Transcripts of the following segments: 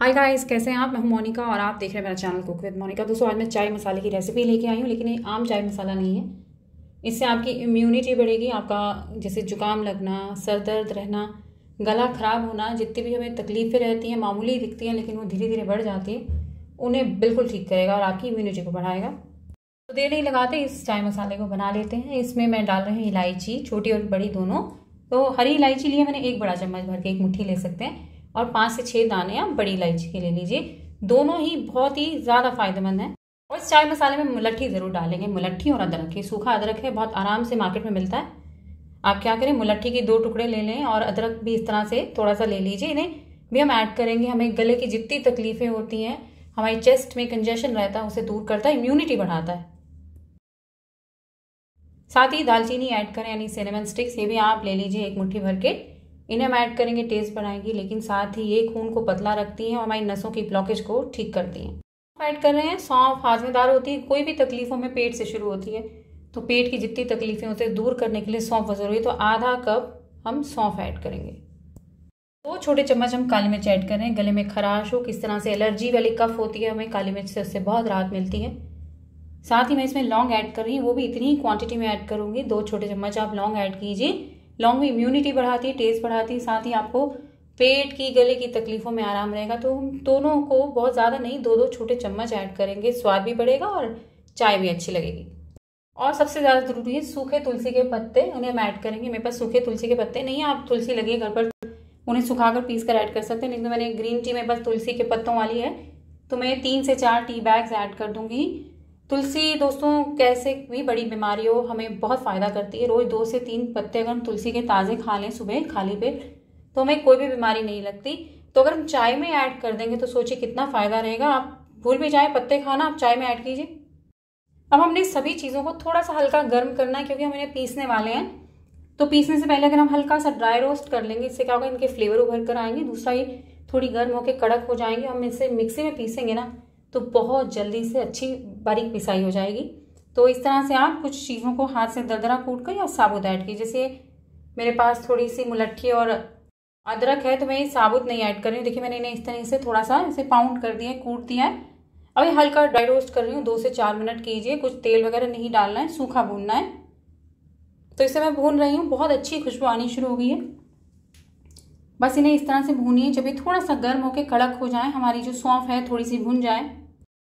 hi guys कैसे हैं आप मैं हूं मोनिका और आप देख रहे हैं मेरा चैनल कुक विद मोनिका दोस्तों आज मैं चाय मसाले की रेसिपी लेके आई हूं लेकिन ये आम चाय मसाला नहीं है इससे आपकी इम्यूनिटी बढ़ेगी आपका जैसे जुकाम लगना सर दर्द रहना गला ख़राब होना जितनी भी हमें तकलीफ़ें रहती हैं मामूली दिखती हैं लेकिन वो धीरे धीरे बढ़ जाती है उन्हें बिल्कुल ठीक करेगा और आपकी इम्यूनिटी को बढ़ाएगा तो देर नहीं लगाते इस चाय मसाले को बना लेते हैं इसमें मैं डाल रही हूँ इलायची छोटी और बड़ी दोनों तो हरी इलायची लिए मैंने एक बड़ा चम्मच भर के एक मुट्ठी ले सकते हैं और पाँच से छः दाने आप बड़ी इलायची के ले लीजिए दोनों ही बहुत ही ज़्यादा फायदेमंद है और इस चाय मसाले में मुलट्ठी ज़रूर डालेंगे मुलट्ठी और अदरक है सूखा अदरक है बहुत आराम से मार्केट में मिलता है आप क्या करें मुलट्ठी के दो टुकड़े ले लें और अदरक भी इस तरह से थोड़ा सा ले लीजिए इन्हें भी हम ऐड करेंगे हमें गले की जितनी तकलीफ़ें होती हैं हमारे चेस्ट में कंजेशन रहता है उसे दूर करता है इम्यूनिटी बढ़ाता है साथ ही दालचीनी ऐड करें यानी सिनेमन स्टिक्स ये भी आप ले लीजिए एक मुट्ठी भर के इन्हें हम ऐड करेंगे टेस्ट बढ़ाएंगी लेकिन साथ ही ये खून को पतला रखती हैं और हमारी नसों की ब्लॉकेज को ठीक करती हैं ऐड कर रहे हैं सौंफ हाजमेदार होती है कोई भी तकलीफ हमें पेट से शुरू होती है तो पेट की जितनी तकलीफें उसे दूर करने के लिए सौंफ ज़रूरी है तो आधा कप हम सौंफ ऐड करेंगे दो तो छोटे चम्मच हम काली मिर्च ऐड कर रहे हैं गले में खराश हो किस तरह से एलर्जी वाली कफ होती है हमें काली मिर्च से उससे बहुत राहत मिलती है साथ ही मैं इसमें लौंग ऐड कर रही हूँ वो भी इतनी ही क्वांटिटी में ऐड करूँगी दो छोटे चम्मच आप लौंग ऐड कीजिए लॉन्ग में इम्यूनिटी बढ़ाती है टेस्ट बढ़ाती है साथ ही आपको पेट की गले की तकलीफ़ों में आराम रहेगा तो हम दोनों को बहुत ज़्यादा नहीं दो दो छोटे चम्मच ऐड करेंगे स्वाद भी बढ़ेगा और चाय भी अच्छी लगेगी और सबसे ज़्यादा ज़रूरी है सूखे तुलसी के पत्ते उन्हें हम ऐड करेंगे मेरे पास सूखे तुलसी के पत्ते नहीं आप तुलसी लगे घर पर उन्हें सुखा कर पीस कर ऐड कर सकते हैं लेकिन तो मैंने ग्रीन टी मेरे पास तुलसी के पत्तों वाली है तो मैं तीन से चार टी बैग्स ऐड कर दूंगी तुलसी दोस्तों कैसे भी बड़ी बीमारी हो हमें बहुत फ़ायदा करती है रोज़ दो से तीन पत्ते अगर हम तुलसी के ताज़े खा लें सुबह खाली पेट तो हमें कोई भी बीमारी नहीं लगती तो अगर हम चाय में ऐड कर देंगे तो सोचिए कितना फ़ायदा रहेगा आप भूल भी जाए पत्ते खाना आप चाय में ऐड कीजिए अब हमने सभी चीज़ों को थोड़ा सा हल्का गर्म करना है क्योंकि हम इन्हें पीसने वाले हैं तो पीसने से पहले अगर हम हल्का सा ड्राई रोस्ट कर लेंगे इससे क्या होगा इनके फ्लेवर उभर कर आएंगे दूसरा ये थोड़ी गर्म होकर कड़क हो जाएंगे हम इसे मिक्सी में पीसेंगे ना तो बहुत जल्दी से अच्छी बारीक पिसाई हो जाएगी तो इस तरह से आप कुछ चीज़ों को हाथ से दरदरा कूट कर या साबुत ऐड कीजिए जैसे मेरे पास थोड़ी सी मुलट्ठी और अदरक है तो मैं ये साबुत नहीं ऐड कर रही हूँ देखिए मैंने इन्हें इस तरह से थोड़ा सा इसे पाउंड कर दिया है कूट दिया है अब ये हल्का ड्राई रोस्ट कर रही हूँ दो से चार मिनट कीजिए कुछ तेल वगैरह नहीं डालना है सूखा भूनना है तो इसे मैं भून रही हूँ बहुत अच्छी खुशबू आनी शुरू हो गई है बस इन्हें इस तरह से भूनिए जब ये थोड़ा सा गर्म होकर कड़क हो जाए हमारी जो सौंफ है थोड़ी सी भुन जाए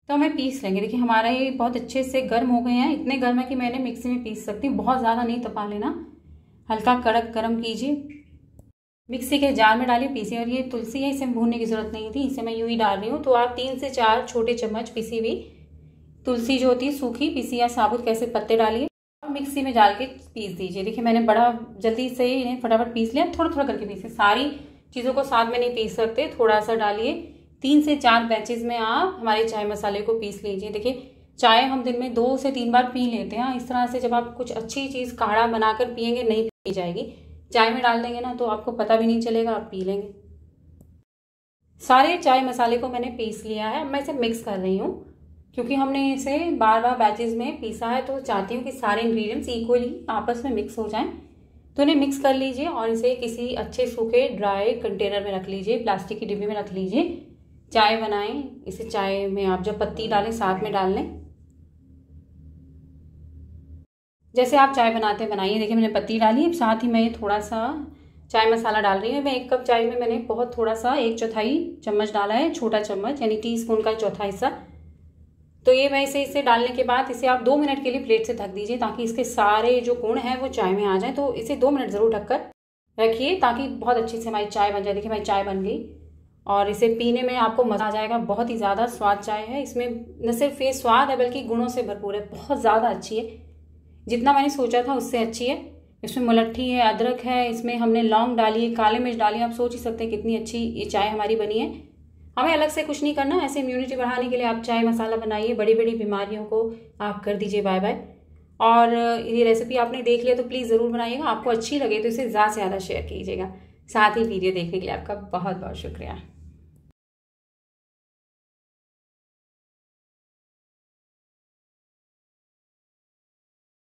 तो हमें पीस लेंगे देखिए हमारा ये बहुत अच्छे से गर्म हो गए हैं इतने गर्म है कि मैंने मिक्सी में पीस सकती हूँ बहुत ज़्यादा नहीं तपा लेना हल्का कड़क गर्म कीजिए मिक्सी के जार में डालिए पीसी और ये तुलसी है इसे भूनने की ज़रूरत नहीं थी इसे मैं यूं ही डाल रही हूँ तो आप तीन से चार छोटे चम्मच पीसी हुई तुलसी जो होती है सूखी पीसी या साबुत कैसे पत्ते डालिए और मिक्सी में डाल के पीस दीजिए देखिए मैंने बड़ा जल्दी से ही इन्हें फटाफट पीस लिया थोड़ा थोड़ा करके पीसे सारी चीज़ों को साथ में नहीं पीस सकते थोड़ा सा डालिए तीन से चार बैचेज में आप हमारे चाय मसाले को पीस लीजिए देखिए चाय हम दिन में दो से तीन बार पी लेते हैं इस तरह से जब आप कुछ अच्छी चीज़ काढ़ा बनाकर पियेंगे नहीं पी जाएगी चाय में डाल देंगे ना तो आपको पता भी नहीं चलेगा आप पी लेंगे सारे चाय मसाले को मैंने पीस लिया है मैं इसे मिक्स कर रही हूँ क्योंकि हमने इसे बार बार बैचेज में पीसा है तो चाहती हूँ कि सारे इंग्रेडिएंट्स इक्वली आपस में मिक्स हो जाएं तो इन्हें मिक्स कर लीजिए और इसे किसी अच्छे सूखे ड्राई कंटेनर में रख लीजिए प्लास्टिक की डिब्बे में रख लीजिए चाय बनाएं इसे चाय में आप जब पत्ती डालें साथ में डाल लें जैसे आप चाय बनाते बनाइए देखिए मैंने पत्ती डाली अब साथ ही मैं थोड़ा सा चाय मसाला डाल रही हूँ मैं एक कप चाय में मैंने बहुत थोड़ा सा एक चौथाई चम्मच डाला है छोटा चम्मच यानी टी स्पून का चौथा हिस्सा तो ये मैं इसे इसे डालने के बाद इसे आप दो मिनट के लिए प्लेट से ढक दीजिए ताकि इसके सारे जो गुण हैं वो चाय में आ जाए तो इसे दो मिनट ज़रूर ढककर रखिए ताकि बहुत अच्छे से हमारी चाय बन जाए देखिए हमारी चाय बन गई और इसे पीने में आपको मज़ा आ जाएगा बहुत ही ज़्यादा स्वाद चाय है इसमें न सिर्फ ये स्वाद है बल्कि गुणों से भरपूर है बहुत ज़्यादा अच्छी है जितना मैंने सोचा था उससे अच्छी है इसमें मुलट्ठी है अदरक है इसमें हमने लौंग डाली है काले मिर्च डाली आप सोच ही सकते हैं कितनी अच्छी ये चाय हमारी बनी है हमें अलग से कुछ नहीं करना ऐसे इम्यूनिटी बढ़ाने के लिए आप चाय मसाला बनाइए बड़ी बड़ी बीमारियों को आप कर दीजिए बाय बाय और ये रेसिपी आपने देख लिया तो प्लीज़ ज़रूर बनाइएगा आपको अच्छी लगे तो इसे ज़्यादा से ज़्यादा शेयर कीजिएगा साथ ही वीडियो देखने के लिए आपका बहुत बहुत शुक्रिया